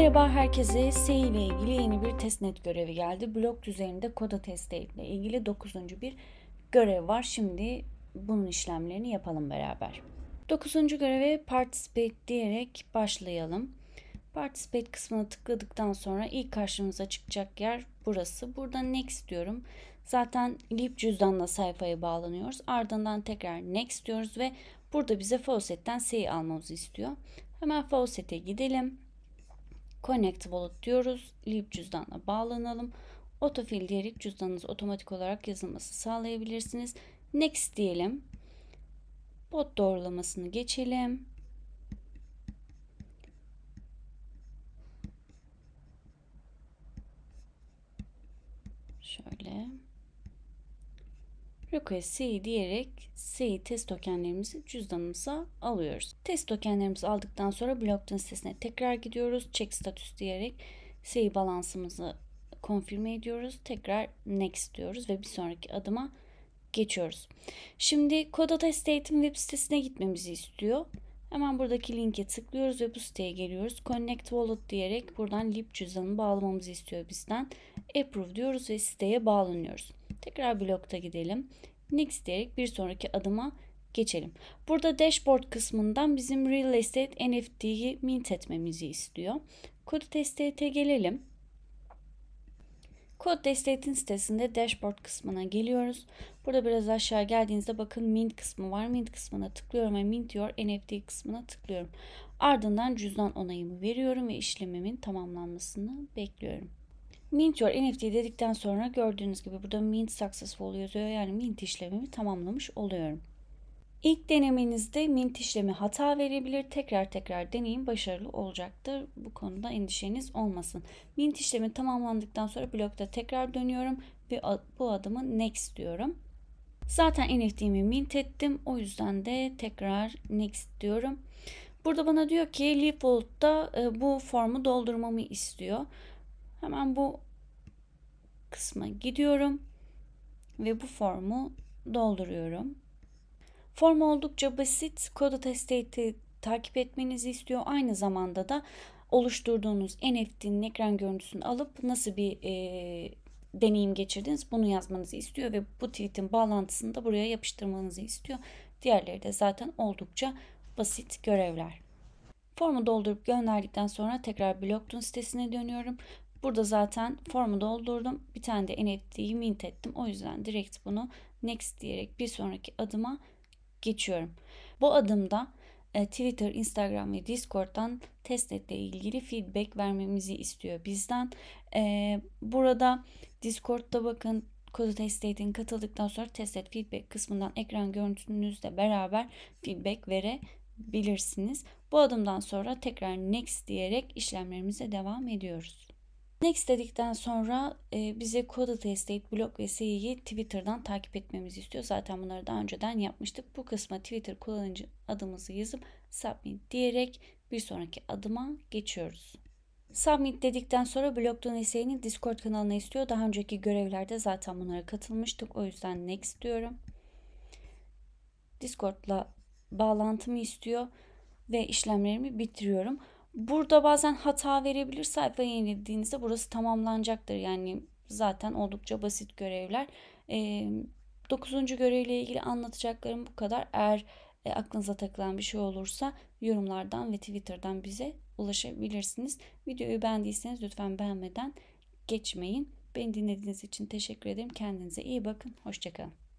Merhaba herkese. C ile ilgili yeni bir testnet görevi geldi. Blok üzerinde koda testi ile ilgili 9. bir görev var. Şimdi bunun işlemlerini yapalım beraber. 9. göreve participate diyerek başlayalım. Participate kısmına tıkladıktan sonra ilk karşımıza çıkacak yer burası. Burada next diyorum. Zaten lib cüzdanla sayfaya bağlanıyoruz. Ardından tekrar next diyoruz ve burada bize faucetten C'yi almamızı istiyor. Hemen faucete gidelim Connect Wallet diyoruz. Lib cüzdanla bağlanalım. Otofil diyerek cüzdanınız otomatik olarak yazılması sağlayabilirsiniz. Next diyelim. Bot doğrulamasını geçelim. Şöyle request C diyerek C test tokenlerimizi cüzdanımıza alıyoruz. Test tokenlerimizi aldıktan sonra blockchain sitesine tekrar gidiyoruz. Check status diyerek C balansımızı konfirme ediyoruz. Tekrar next diyoruz ve bir sonraki adıma geçiyoruz. Şimdi Kodata State'in web sitesine gitmemizi istiyor. Hemen buradaki linke tıklıyoruz ve bu siteye geliyoruz. Connect Wallet diyerek buradan Lip cüzdanını bağlamamızı istiyor bizden. Approve diyoruz ve siteye bağlanıyoruz. Tekrar blokta gidelim. Next diyerek bir sonraki adıma geçelim. Burada dashboard kısmından bizim Real Estate NFT'yi mint etmemizi istiyor. Kodu testete gelelim. Kod Destate'in sitesinde dashboard kısmına geliyoruz. Burada biraz aşağı geldiğinizde bakın mint kısmı var. Mint kısmına tıklıyorum ve mint your NFT kısmına tıklıyorum. Ardından cüzdan onayımı veriyorum ve işlemimin tamamlanmasını bekliyorum. Mint your NFT dedikten sonra gördüğünüz gibi burada mint successful yazıyor. Yani mint işlemimi tamamlamış oluyorum. İlk denemenizde mint işlemi hata verebilir. Tekrar tekrar deneyin başarılı olacaktır. Bu konuda endişeniz olmasın. Mint işlemi tamamlandıktan sonra blokta tekrar dönüyorum ve bu adımı next diyorum. Zaten NFT'mi mint ettim. O yüzden de tekrar next diyorum. Burada bana diyor ki LeapVault'ta e, bu formu doldurmamı istiyor. Hemen bu kısma gidiyorum ve bu formu dolduruyorum. Form oldukça basit. kodu test Attestate'i takip etmenizi istiyor. Aynı zamanda da oluşturduğunuz NFT'nin ekran görüntüsünü alıp nasıl bir e, deneyim geçirdiniz bunu yazmanızı istiyor ve bu tweet'in bağlantısını da buraya yapıştırmanızı istiyor. Diğerleri de zaten oldukça basit görevler. Formu doldurup gönderdikten sonra tekrar Blockdun sitesine dönüyorum. Burada zaten formu doldurdum. Bir tane de NFT'yi mint ettim. O yüzden direkt bunu next diyerek bir sonraki adıma geçiyorum. Bu adımda e, Twitter, Instagram ve Discord'dan testetle ilgili feedback vermemizi istiyor bizden. E, burada Discord'da bakın kodu test edin. Katıldıktan sonra test et feedback kısmından ekran görüntünüzle beraber feedback verebilirsiniz. Bu adımdan sonra tekrar next diyerek işlemlerimize devam ediyoruz. Next dedikten sonra e, bize kodu testleyip blog ve CI'yi Twitter'dan takip etmemizi istiyor. Zaten bunları daha önceden yapmıştık. Bu kısma Twitter kullanıcı adımızı yazıp submit diyerek bir sonraki adıma geçiyoruz. Submit dedikten sonra bloktan eseyini Discord kanalına istiyor. Daha önceki görevlerde zaten bunlara katılmıştık. O yüzden next diyorum. Discord'la bağlantımı istiyor ve işlemlerimi bitiriyorum. Burada bazen hata verebilir sayfa yenildiğinizde burası tamamlanacaktır. Yani zaten oldukça basit görevler. E, 9. görevle ilgili anlatacaklarım bu kadar. Eğer e, aklınıza takılan bir şey olursa yorumlardan ve Twitter'dan bize ulaşabilirsiniz. Videoyu beğendiyseniz lütfen beğenmeden geçmeyin. Beni dinlediğiniz için teşekkür ederim. Kendinize iyi bakın. Hoşçakalın.